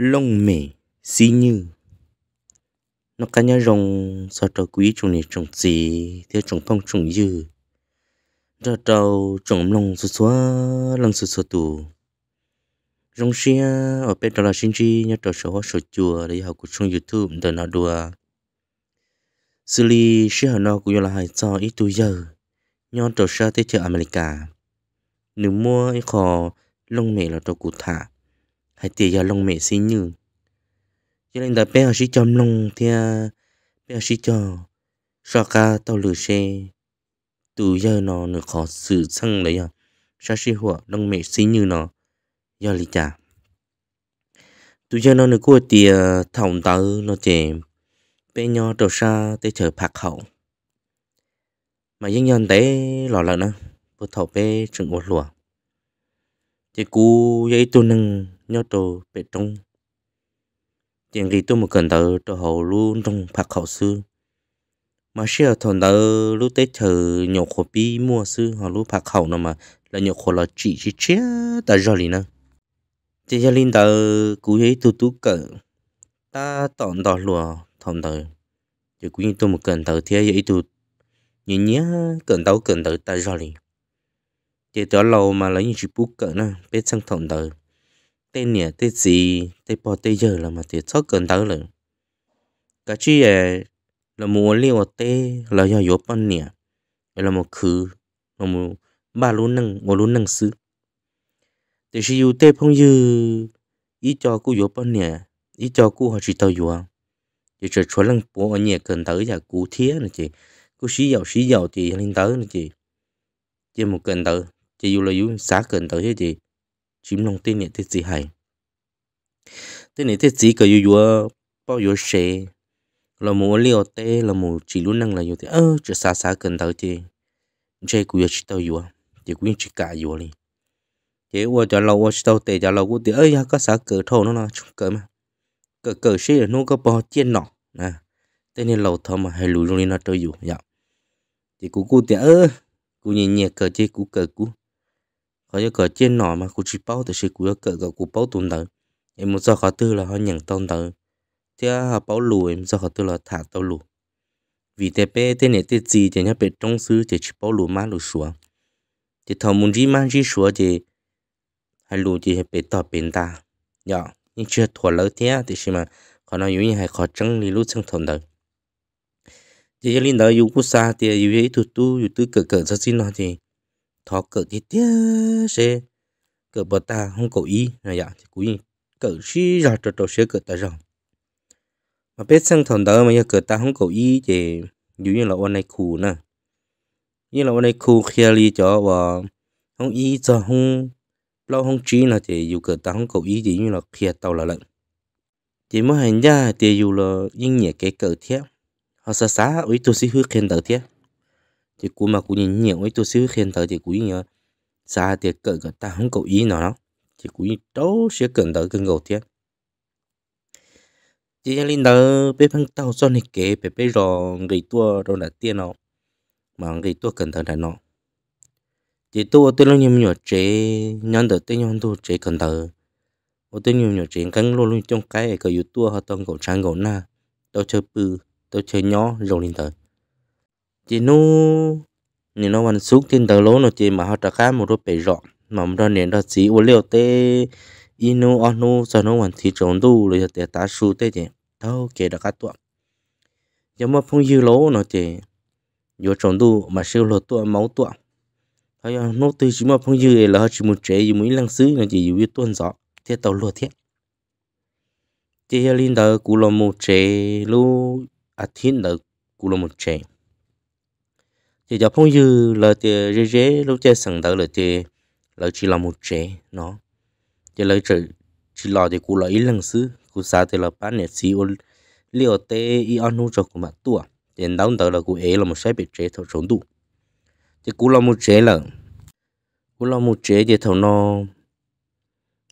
lông mề xí như nó cá nhau rồng sao trâu quý chúng này trồng gì theo trồng phong trồng dư trâu trâu trồng lông xua xua lông xua xua tù rồng xia ở bên đó là sinh chi nhớ trâu sổ hoa sổ chùa để học của trong youtube để nó đùa xử lý xia nó cũng là hai cho ít tuổi giờ nhớ trâu sa tới chợ america nếu mua ít khó lông mề là trâu cụ thả hay tiền giờ lông mẹ xin như cho nên là bé sĩ chỉ à, cho lông thì bé họ chỉ cho sao cả tao lừa xe từ giờ nó nó khó xử sang đấy à sao sĩ họ lông mẹ xin như nó giờ lý trả từ giờ nó nó cua tiền thòng tao nó chè bé nhỏ đầu xa tới chờ phạt hậu mà dân nhân tế lò lợn á vừa thầu bé trường ổn lùa chỉ cú giấy tu nâng nhớ trồ bể trong chuyện gì tôi một cần tờ trò hậu luôn trong phạt khẩu sư mà xe thằng tờ lúc tết chờ nhậu khổ bi mua sư họ lúc phạt khẩu nó mà là nhậu khổ là chỉ chỉ chia tại rồi liền nữa chỉ cho linh tờ cú ấy tu tu cỡ ta tọn đỏ lùa thằng tờ chỉ cú như tôi một cần tờ thế ấy tu nhìn nhé cần tàu cần tờ tại rồi liền chỉ tớ lâu mà lấy những chiếc bút cỡ nè bên sang thằng tờ tên nè tên gì tên bỏ tên giờ là mà thì thóc cần tới rồi cái chi ấy là mua liều tê là do yếu bắn nè là một khứ là một ba lú năng một lú năng sư để sử dụng tê phong dư ý cho cô yếu bắn nhỉ ý cho cô họ chỉ tới yếu thì trời cho lăng bố ở nhà cần tới là cú thiết là chị cô sử dụng sử dụng thì lên tới là chị chỉ một cần tới chỉ dù là dùng xã cần tới chứ chị chim long tên này thế gì hay tên này thế gì cả yêu yêu bao yêu xe là một liều tê là một chỉ luôn năng là yêu thế ơ chỉ xa xa cần tới chứ chơi của yêu chỉ tao yêu chỉ quyên chỉ cả yêu đi thế qua cho lâu qua chỉ tao tê cho lâu của thì ơi có xa cỡ thô nó nó chung cỡ mà cỡ cỡ xe nó có bao chiên nọ nè à, tên này lâu thơ mà hay lùi luôn đi nó chơi yêu dạ thì cú cú thế ơ cú nhìn nhẹ cỡ chơi cú cỡ cú họ cho cỡ trên nọ mà cụ chỉ bao thì sẽ cụ cỡ cỡ cụ bao tồn tới em muốn cho họ tư là họ nhận tồn tới thì họ bao lù em cho họ tư là thả tàu lù vì thế bé thế này thế gì thì nhá bé trong xứ thì chỉ bao lù má lù xóa thì thầu muốn gì má gì xóa thì hay lù thì hay bé tỏ bên ta nhở dạ, nhưng chưa thua lỡ thế thì xem mà họ nói yếu như hay khó trắng đi lúc sang thầu tới thì linh đạo yêu quốc gia thì yêu ấy tụt tu yêu tư cỡ cỡ ra xin nó thì thọ cỡ thì tiếc sẽ cỡ bà ta không cậu ý này dạ thì cúi cỡ xí ra trò trò sẽ cỡ ta rằng mà biết sang thằng đó mà giờ cỡ ta không cậu ý thì dù như là วัน này khù nè như là วัน này khù kia đi cho và không ý cho không lâu không trí là thì dù cỡ ta không cậu ý thì như là kia tàu là lận chỉ mới hành ra thì dù là yên nhẹ cái cỡ thiết họ xa xa ủy tu sĩ hứa khen tờ thiết thì cú mà cú nhìn nhiều ấy tôi xíu khen tới thì cú nhớ xa thì cỡ cả ta không cầu ý nào đó thì cú đâu sẽ cần tới cần cầu thiết chỉ là linh đó bé phăng tàu cho này kế bé bé rò người tua rồi là tiền nó mà người tua cần thở là nó chỉ tua tôi lo nhiều nhiều chế nhân đợt tôi nhiều tôi chế cần thở ô tôi nhiều nhiều chế cắn luôn luôn trong cái cái tua họ toàn cầu trang cầu na tôi chơi bự tôi chơi nhỏ rồi linh thở chị nu nè nó vẫn xuống trên tờ lố nó chị mà họ trả cá một đôi bể rọ mà một đôi nền đó chỉ u liệu tê inu onu cho nó vẫn thị trường du rồi để ta su tê chị đâu kể được cá tuộng giờ mà phong dư lố nó chị vô trồng du mà siêu lột tuộng máu tuộng thôi ờ, nó từ chỉ mà phong dư là họ chỉ một trẻ gì mũi lăng xứ nó chỉ biết tuôn rõ thế tàu lột thế chị linh đó cũng là một trẻ luôn à thiên đó cũng là một trẻ thì giờ phong dư là thì rế rế lúc chơi sẵn đó là thì là chỉ là một trẻ nó thì lấy chỉ chỉ là thì cụ là ý lần xứ cụ xa thì là bán nè xí ô liệu tê y ăn hú cho cụ mặt tua tiền đóng đó là cụ ấy là một sai biệt trẻ thầu trốn đủ thì cụ là một trẻ là cụ là một trẻ thì thầu nó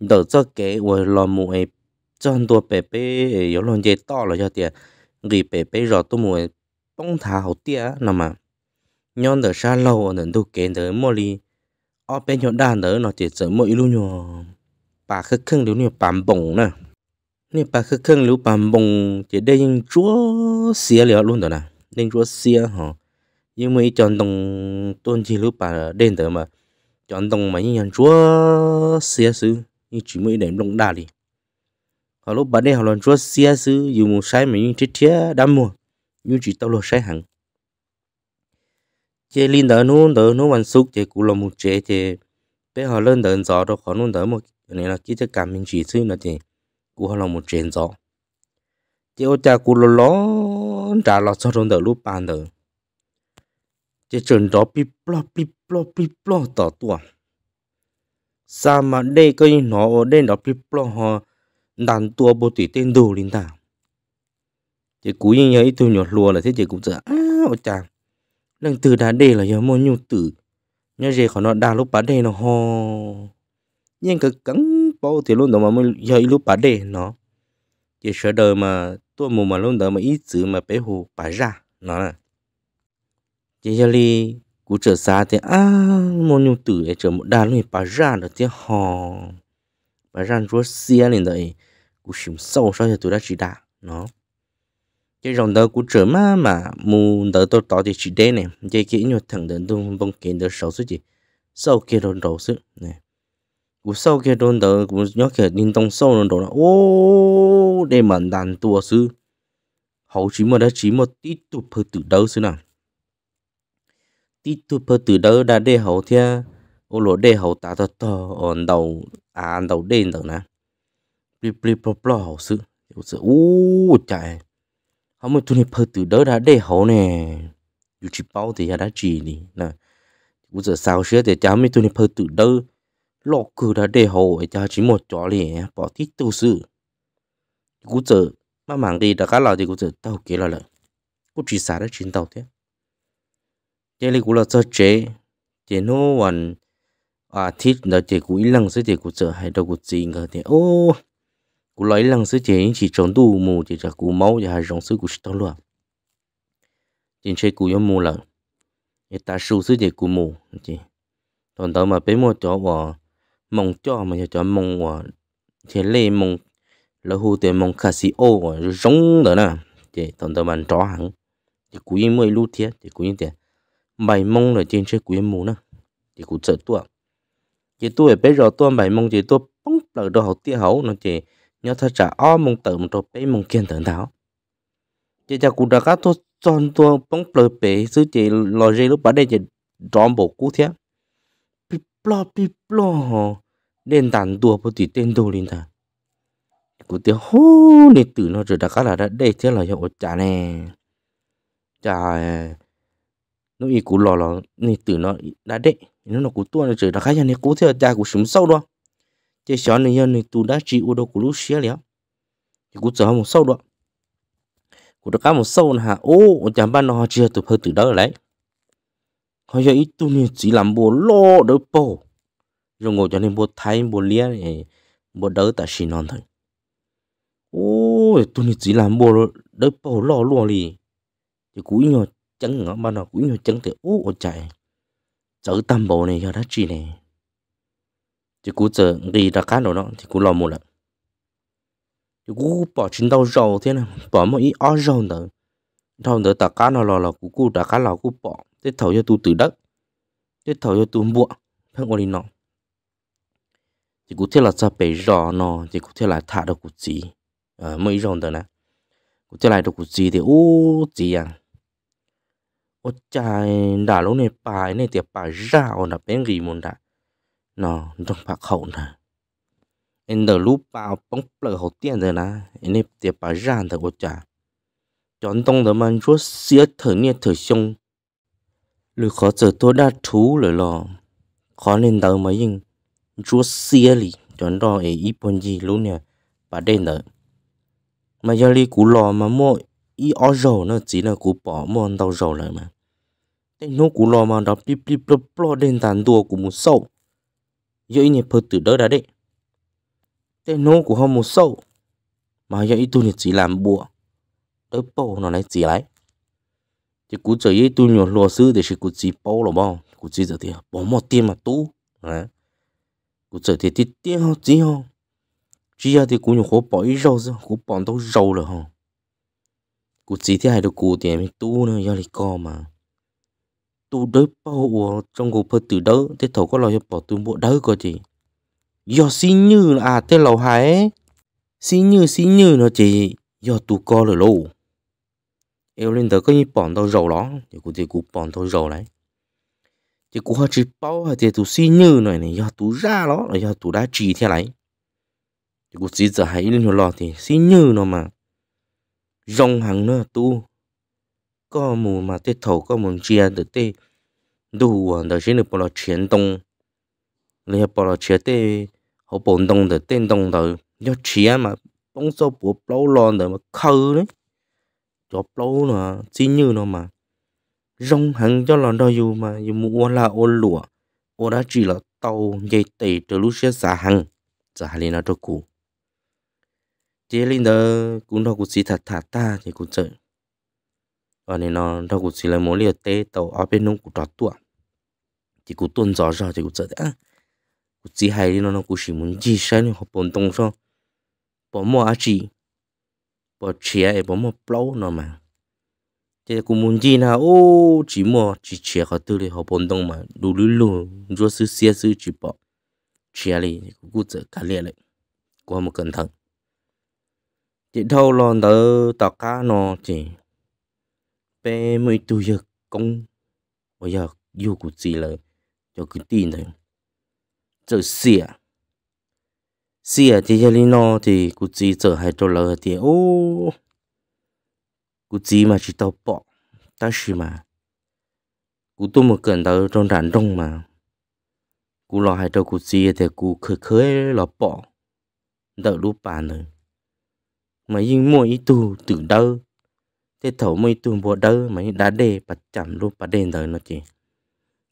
đỡ cho kế và là một ấy cho anh tua bé bể yếu lòng dây to là cho tiền người bé bé rồi tôi muốn bông thả hậu tia nằm mà nhon đỡ xa lâu ở nền đục kế đỡ mò li ở bên chỗ đàn đỡ nó chỉ sợ mỗi luôn nhò bà khứ khưng liu nhò bám bồng nè nè bà khứ khưng liu bám bồng chỉ đây nhưng chúa xía liu luôn đó nè nên chúa xía hả nhưng mấy chọn đồng tôn chỉ lúc bà đền đỡ mà chọn đồng mà như chúa xía xứ như chỉ mới đến đồng đà đi họ lúc bà đây họ làm chúa xía xứ dù một sai mình chết chết đam mua như chỉ tao lo sai hẳn chế linh đỡ nún đỡ nún văn súc chế cú là một chế chế bé họ lên đỡ gió đó khó nún đỡ một này là kỹ chất cảm mình chỉ xuyên là chế cú họ là một chế gió chế ô cha cú lo lo trả lo cho nún đỡ lúc bàn đỡ chế chuẩn đó bị blo bị blo bị blo tỏ tua sao mà đây coi nó ở đây đó bị blo họ đàn tua bộ tỷ tên đồ linh ta chế cú như nhớ ít thôi nhỏ lùa là thế chế cũng sợ à ô chàng lần từ đá đề là nhớ môn nhung tử nhớ gì khỏi nó đa lúc bá đề nó ho nhưng cái cắn bao thì luôn đó mà mới giờ lúc bá đề nó chỉ sợ đời mà tôi mù mà luôn đó mà ít chữ mà bé hồ bá ra nó là chỉ giờ đi cú trở xa thì à môn nhung tử ấy trở một đa luôn bá ra được tiếng ho bá ra chúa xia lên đấy cú xỉm sâu sao thì tôi đã chỉ đà nó cái rồng đó cũng trở mà mà mù đỡ tôi tỏ thì chỉ đen này cái kia nhiều thằng đến tôi vong kiến được sáu số gì sau kia đồn đầu sự này cũng sau kia đồn đó, cũng nhớ kia đinh tông sâu đồn đó, ô để mà đàn tua sư hậu chỉ mà đã chỉ một tí tụ phơi từ đâu sư nào tí tụ phơi từ đâu đã để hậu thia ô lỗ để hậu ta to to ổn đầu à đầu đen đầu nè bli bli blo blo hậu sư hậu sư ô chạy họ mới tụi này phơi từ đó ra để hậu nè dù chỉ bao thì đã chỉ đi nè bây giờ sao xưa thì cha mới tụi này phơi từ đó lọ cửa ra để hậu cha chỉ một chỗ liền bỏ thích tu sự bây giờ mà mảng đi đã cá lão thì bây giờ tao kia là lại cũng chỉ xả đã chín tàu thế chế này cũng là cho chế chế nó hoàn, à thích là chế cũng lăng sẽ chế cũng sợ hay đâu cũng gì ngờ thế ô cú lấy lăng sư chế chỉ trốn tù mù chỉ trả cú máu và hai rong sư cú sít luôn chính chế cú yếu mù là người ta sưu sư chế cú mù chỉ còn tớ mà bé mua chó vào mong cho mà chó mong vào chế lê mong là hù tiền sĩ ô rồi rong đó nè chỉ còn tớ bàn chó hẳn chỉ cú yếu mới lút thiết chỉ cú yếu tiền bài mong là trên chế cú yếu mù nè chỉ cú sợ tuột chỉ tôi bé rồi tuột bài mong chỉ tôi bóng là đồ học tiêu hậu nó chỉ nhớ thật trả o mong tờ một trộp bế mong kiên tưởng tháo chị cha cụ đã cá tôi chọn tôi bóng bờ bể sư chị lo gì lúc bà đây chị đón bộ cú thế bị lo bị blo nên tàn tua bộ tỷ tên đồ lên thà cụ tiêu hô nè tử nó rồi đã cá là đã đây thế là hiệu trả nè trả nó y cụ lò lò nè tử nó đã đây nó nó cụ tua nó rồi đã cá nhà nè cú thế là cha cụ súng sâu đó chế xóa này nhân này tù đã chỉ ô đô của một sâu đó của đó cá một sâu là ô chẳng ban nó chưa tụt hơi từ đó đấy họ giờ ít tu này chỉ làm bố lo đỡ bồ rồi ngồi cho nên bố thái bố lia này bố đỡ ta xin non thôi ôi tu này chỉ làm bố đỡ bồ lo luôn đi thì cúi nhỏ chân ngõ ban nó cúi nhỏ chân thì ô chạy chở tam bộ này giờ đã chỉ này thì cú chờ đi ra cá nào đó thì cú lo một lần thì cú bỏ chân đau rầu thế này bỏ một ít ó dầu nữa thầu nữa tạt cá nào lò là cú cú tạt cá lò cú bỏ thế thầu cho tu từ đất thế thầu cho tu bụa thằng con đi nó thì cú thế là sao bể rò nó thì cú thế là thả được cú gì à ờ, mấy rầu nữa nè cú thế là được cú gì thì ô gì à ở trời đã lúc này bài này thì bài ra ở nắp bên gì muốn đại nó trong bạc khẩu nè em đỡ lúc bao bóng lỡ hậu tiền rồi nè em nếp tiệp bà ràn thở của chả chọn tông đó mà rốt xía thở nhiệt thở sông lười khó giờ tôi đã thú lời lò khó nên đỡ mà nhưng rốt xía lì chọn đó ấy ít bọn gì luôn nè bà đen đỡ mà giờ lì cú lò mà mỗi ý ó rầu nó chỉ là cú bỏ mòn đau rầu lại mà tên nó cú lò mà đó plip plip plop plop đen tàn đùa của một sâu yoi ni phơ tử đó đã đấy tê nô của họ một sâu mà yoi tu ni chỉ làm bùa tới bầu nó lại chỉ lại chỉ cú chơi yoi tu nhiều lo sư để chỉ cú chỉ bầu là bao cú chỉ giờ thì bỏ một tiền mà tu à cú chơi thì thì tiền họ chỉ họ chỉ là thì cú nhiều khó bỏ ít rau ra cú bỏ đâu rau rồi họ cú chỉ thì hai đứa cú thì mình tu nữa do lý co mà tu đỡ bao ở trong gục phơ từ đó thế thầu có lời bỏ từ bộ đỡ có gì do xin như là à thế lầu hái xin như xin như nó chỉ do tu co rồi lâu yêu lên tới có như bỏ tao dầu đó thì cụ thì cụ bỏ tao dầu đấy thì cụ họ chỉ bao hay thì tụ xí như này này do tụ ra đó là do tụ đã chỉ thế này thì cụ chỉ giờ hãy lên lò thì xin như nó mà rong hàng nữa tu có mù mà tê thầu có mù chia được tê đủ đó chính là bỏ lọ chuyển đông lấy bỏ lọ chia tê họ bổn đông được tên đông đó nhớ chia mà bóng sâu bùa lâu lon đó mà khâu đấy cho lâu nó chỉ như nó mà rong hẳn cho lon đó dù mà dù mua là ô lụa ô đã chỉ là tàu dây tẩy từ lúc xe xả hằng xả lên nó cho cụ chế linh đó cũng đâu cũng xí thật thả ta thì cũng chơi ở nên nó đâu cũng chỉ là muốn liệt tê tàu ở bên nông cũng trọt tua thì cũng tuân gió ra thì cũng sợ đấy cũng chỉ hay đi nó nó cũng chỉ muốn chỉ sai nó học bổn tông sao bỏ mua á chỉ bỏ chia ấy bỏ mua plau nó mà thế cũng muốn gì nào ô chỉ mua chỉ chia họ tư đi họ bổn tông mà đủ lũ lù rồi sư xia sư chỉ bỏ chia đi cũng cũng sợ cả liệt đấy qua một cẩn thận chị thâu lon tới tạc cá nó chỉ về mấy tuổi giờ công bây giờ dù cụ gì là cho cứ tin thôi giờ xỉa xỉa thì giờ nó thì cụ gì giờ hay cho lỡ thì ô cụ gì mà chỉ tao bỏ ta chỉ mà cụ tôi một cần tao trong rắn rong mà cụ lo hay cho cụ gì thì cụ khơi khơi là bỏ đợi lúc bàn rồi mà nhưng mỗi tu từ đâu thế thấu mấy tu bộ đỡ mấy đá đê bắt chạm luôn bắt đền rồi nó chị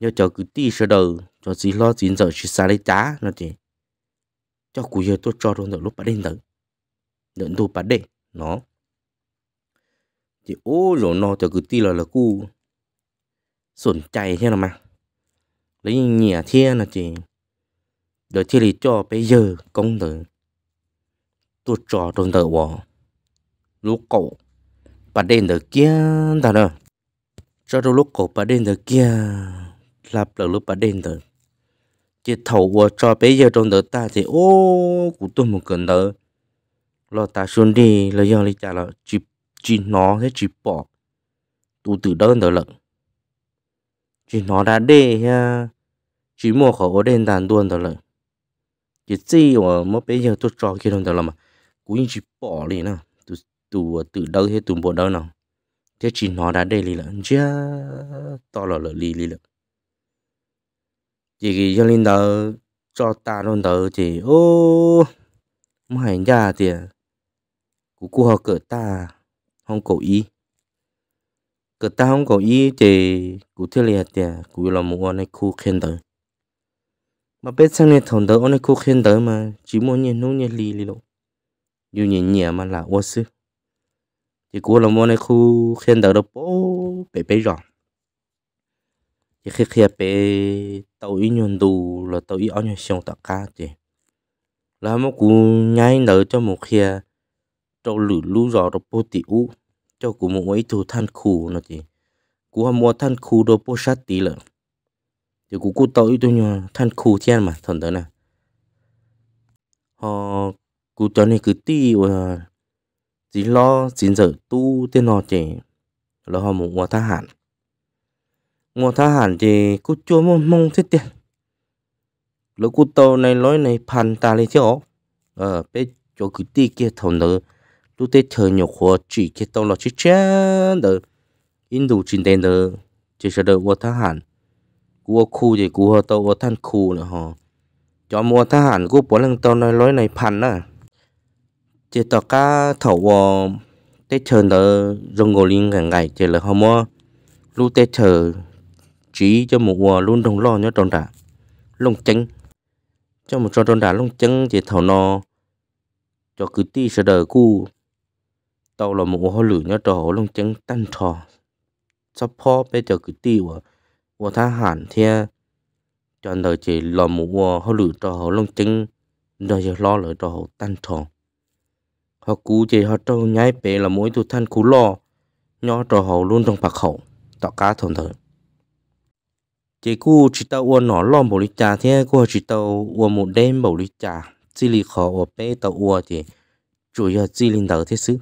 nhớ cho cứ tí sơ đầu cho gì lo gì giờ chỉ xa lấy chá nó chị cho cú giờ tôi cho luôn rồi lúc bắt đền rồi đợn tu bắt đền nó chị ô rồi nó cho cứ tí là là cu sổn chạy thế nào mà lấy nhẹ thế nó chị rồi thì cho bây giờ công tử tôi cho trong rồi bỏ lúc cậu bà đen được kia đó nè cho đôi lúc cổ bà đen được kia lặp lại lúc bà đen được chỉ thầu qua cho bây giờ trong đời ta thì ô cũng tôi một cần đỡ lo ta xuống đi là do lý trả là chỉ chỉ nó thế chỉ bỏ tu từ đơn đời lận chỉ nó đã đê ha chỉ mua khẩu đen đàn đuôn đời lận chỉ gì mà mới bây giờ tôi cho kia đơn đời là mà cũng chỉ bỏ đi nè tôi tù tự đâu hết tù bộ đâu nào thế chỉ nó đã đây lì là chưa, to là là lì lì là chỉ cái cho nên đó cho ta luôn đó thì ô mà hành ra thì cũng cô họ cỡ ta không cổ ý cỡ ta không cổ ý thì cũng thế liệt thì cũng là một anh khu khen tới mà biết sang này thằng đó anh khu khen tới mà chỉ muốn nhìn nó nhìn lì lì lộ dù nhìn nhẹ mà là ô sức chỉ cua là món này khu khen đầu đó bố bé bé rồi chỉ khi khi bé tàu ý nhuận đủ là tàu ý ở nhuận xong tất cả chứ là mà cú nhảy nở cho một khi cho lử lũ rõ đó bố tỷ ú cho cú một ấy thu than khu nó chứ cú ham mua than khu đó bố sát tỷ lợn thì cú cú tàu ý tôi nhuận than khu chen mà thằng đó nè họ cú cho này cứ ti và ờ, chỉ lo xin giờ tu tiên nó chỉ là họ muốn mua tha hẳn mua tha hẳn thì cứ chua mong mong thế tiền lúc cứ tàu này lối này pan ta lấy chỗ ờ bé chỗ cứ ti kia thầu nữa lúc tết chờ nhục khóa chỉ kia tàu lo chỉ chán đỡ in đủ chín tên đỡ chỉ sợ đỡ mua tha hẳn cua khu thì cua tàu than khu nữa họ cho mua tha hẳn cua bỏ lăng tàu này lối này pan nữa chỉ tỏ cá thầu wo tết chờ đỡ rong ngồi liên ngày ngày chỉ là hôm mua lu tết chờ chỉ cho một wo luôn đồng lo nhớ tròn đã lông chân cho một tròn đã lông chân chỉ thầu nó cho cứ ti sợ đỡ cu tàu là một hoa lửa nhớ trò lông chân tan trò sắp phó bây giờ cứ ti wo wo tha hẳn thế cho đỡ chỉ là một wo hoa lửa trò lông chân rồi lo lỡ trò tan tròn họ cú chế họ trâu nhái bể là mỗi tụt thân cú lo nhỏ trò hậu luôn trong bạc hậu tọ cá thổn thời chế cú chỉ tàu uo nỏ lo bổ lý trà thế cô chỉ tàu uo một đêm bổ lý trà chỉ lì khó ở bể tàu uo thì chủ yếu chỉ linh đầu thế xứ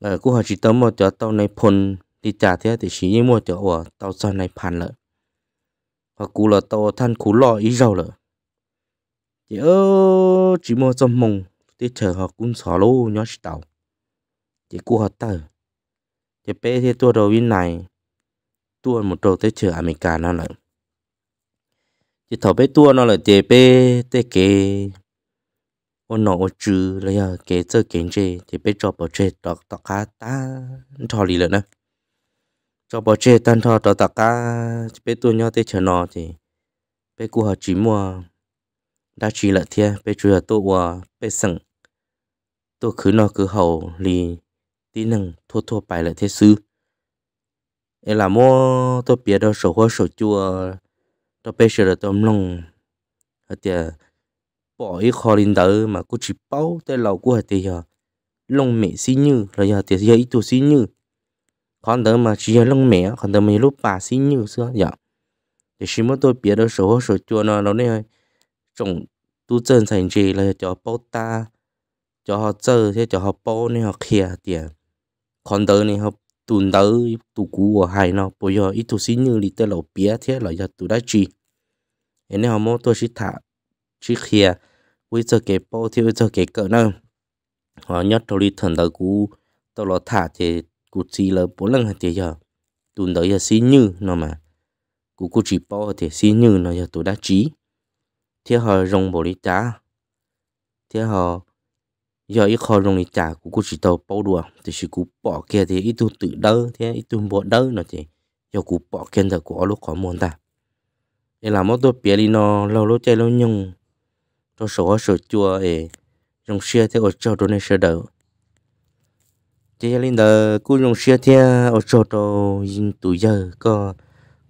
ờ cú họ chỉ tàu một chỗ tàu này phun lý trà thế thì chỉ như một chỗ uo tàu sau này phản lợi họ cú là tàu thân cú lo ý dầu lợi chỉ ơ chỉ mua trong mùng thì chờ họ cũng xỏ lô nhớ tàu chỉ cua họ tờ chỉ bé thì tôi đầu bên này tôi một đầu tới chờ America nó lại chỉ thầu bé tôi nó là chỉ bé tới cái ôn nọ trừ là cái chơi kiến chế chỉ bé cho bỏ chế đọc đọc cá ta thò lì lợn nè cho bỏ chơi tan thò đọc đọc cá bé tôi nhớ tới chờ nó thì bé cua họ chỉ mua đã chỉ là thiên bây giờ tôi và bây sẵn tôi khứ nó cứ hầu lì tí năng thua thua bài lại thế sư ấy là mô tôi biết đâu sổ hoa sổ chua tôi bây giờ là tôi lòng ở tiề bỏ ý khó linh tới mà cô chỉ bao tới lầu của tiề giờ lông mẹ xí như rồi giờ tiề giờ ý tuổi xí như còn tới mà chỉ giờ lông mẹ còn mà mấy lúc bà xí như xưa giờ thì xí mua tôi biết đâu sổ hoa sổ chua nó nó này trong tu chân thành trì là cho bao ta cho họ chơi thế cho họ bao này họ kia tiền còn đỡ này họ tuần đỡ tu cú của hai nó bây giờ ít tu xin như đi tới lầu bia thế là giờ tu đã chi nên họ mua tôi chỉ thả chỉ kia, bây cho cái bao thì bây cho cái cỡ nào họ nhất tôi đi thần đỡ cú tôi lo thả thì cú chỉ là bốn lần thì giờ tuần đỡ giờ xin như nó mà cú cú chỉ bao thì xin như nó giờ tu đã trí thế họ rong bồ đi trả thế họ giờ ít họ rong đi trả cũng cứ chỉ tàu bao đùa thì chỉ cứ bỏ kia thì ít tu tự đỡ thế ít tu bỏ đỡ nó thì giờ cứ bỏ kia thì cũng lúc khó muốn ta để làm một đôi bia đi nó lâu lâu chơi lâu nhung cho số số chua ấy rong xe thế ở chỗ đó nên sửa đỡ chỉ là linh đờ cũng rong xe thế ở chỗ đó tuổi giờ có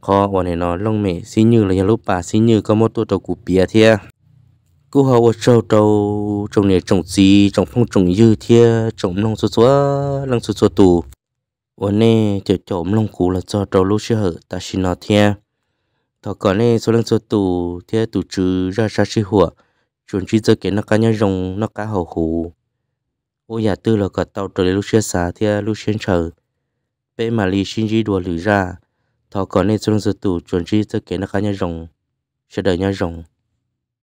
khó của này nó lông mẹ xí như là nhà lúc bà xí như có một tổ trâu cụ bia thia cú hầu ở trâu trâu trồng này trồng gì trồng phong trồng dư thia trồng lông số số lông số số tù ổn nè chở trộm cụ là do trâu lúc chưa ta xin nó thia thọ còn nè số lông số thia tù trừ ra ra xí hùa chuẩn chỉ giờ kiến nó cá nhau nó cá hầu hù ô nhà tư là cả tàu trở lại lúc xưa xá thia lúc xuyên chờ bé mà lì xin gì đùa lử ra thọ có nên xuống dự tủ chuẩn trí cho kẻ nó khá nhau rồng sẽ đợi nhau rồng